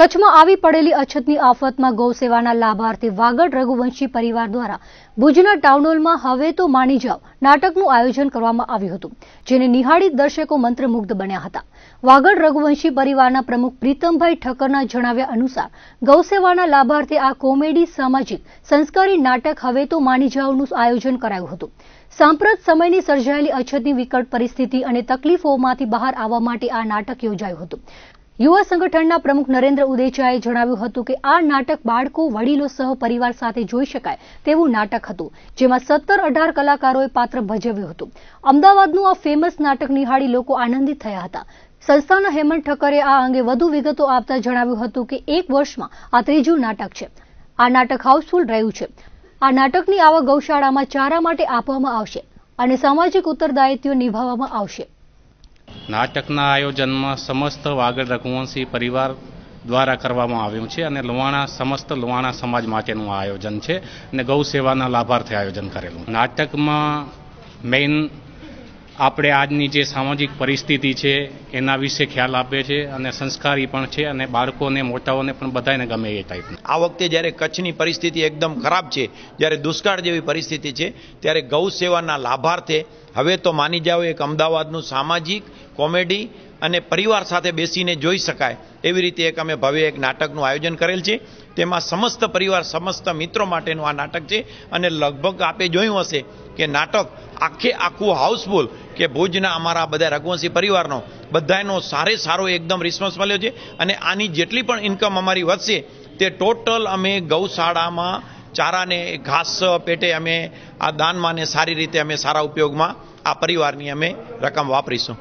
કચ્છમાં આવી પડેલી અછતની આફતમાં ગૌસેવાના લાભાર્થી વાગડ રઘુવંશી પરિવાર દ્વારા ભુજના ટાઉનહોલમાં હવે તો માની જાઓ નાટકનું આયોજન કરવામાં આવ્યું હતું જેને નિહાળી દર્શકો મંત્રમુગ્ધ બન્યા હતા વાગડ રઘુવંશી પરિવારના પ્રમુખ પ્રીતમભાઈ ઠક્કરના જણાવ્યા અનુસાર ગૌસેવાના લાભાર્થી આ કોમેડી સામાજિક સંસ્કારી નાટક હવે તો માની જાઓનું આયોજન કરાયું હતું સાંપ્રત સમયની સર્જાયેલી અછતની વિકટ પરિસ્થિતિ અને તકલીફોમાંથી બહાર આવવા માટે આ નાટક યોજાયું હતું યુવા સંગઠનના પ્રમુખ નરેન્દ્ર ઉદેચાએ જણાવ્યું હતું કે આ નાટક બાળકો વડીલો સહ પરિવાર સાથે જોઈ શકાય તેવું નાટક હતું જેમાં સત્તર અઢાર કલાકારોએ પાત્ર ભજવ્યું હતું અમદાવાદનું આ ફેમસ નાટક નિહાળી લોકો આનંદિત થયા હતા સંસ્થાના હેમંત ઠક્કરે આ અંગે વધુ વિગતો આપતા જણાવ્યું હતું કે એક વર્ષમાં આ ત્રીજું નાટક છે આ નાટક હાઉસફુલ રહ્યું છે આ નાટકની આવા ગૌશાળામાં ચારા માટે આપવામાં આવશે અને સામાજિક ઉત્તરદાયિત્વ નિભાવવામાં આવશે નાટકના આયોજનમાં સમસ્ત વાગડ રઘુવંશી પરિવાર દ્વારા કરવામાં આવ્યું છે અને લુવાણા સમસ્ત લુવાણા સમાજ માટેનું આયોજન છે અને ગૌ સેવાના લાભાર્થે આયોજન કરેલું નાટકમાં મેઇન આપણે આજની જે સામાજિક પરિસ્થિતિ છે એના વિશે ખ્યાલ આપે છે અને સંસ્કારી પણ છે અને બાળકોને મોટાઓને પણ બધાને ગમે એ ટાઈપનું આ વખતે જ્યારે કચ્છની પરિસ્થિતિ એકદમ ખરાબ છે જ્યારે દુષ્કાળ જેવી પરિસ્થિતિ છે ત્યારે ગૌ સેવાના લાભાર્થે હવે તો માની જાઓ એક અમદાવાદનું સામાજિક કોમેડી અને પરિવાર સાથે બેસીને જોઈ શકાય એવી રીતે એક અમે ભવ્ય એક નાટકનું આયોજન કરેલ છે તેમાં સમસ્ત પરિવાર સમસ્ત મિત્રો માટેનું આ નાટક છે અને લગભગ આપે જોયું હશે કે નાટક આખે આખું હાઉસફુલ કે ભુજના અમારા બધા રઘુવંશી પરિવારનો બધાનો સારે સારો એકદમ રિસ્પોન્સ મળ્યો છે અને આની જેટલી પણ ઇન્કમ અમારી વધશે તે ટોટલ અમે ગૌશાળામાં ચારાને ઘાસ પેટે અમે આ દાનમાં ને સારી રીતે અમે સારા ઉપયોગમાં આ પરિવારની અમે રકમ વાપરીશું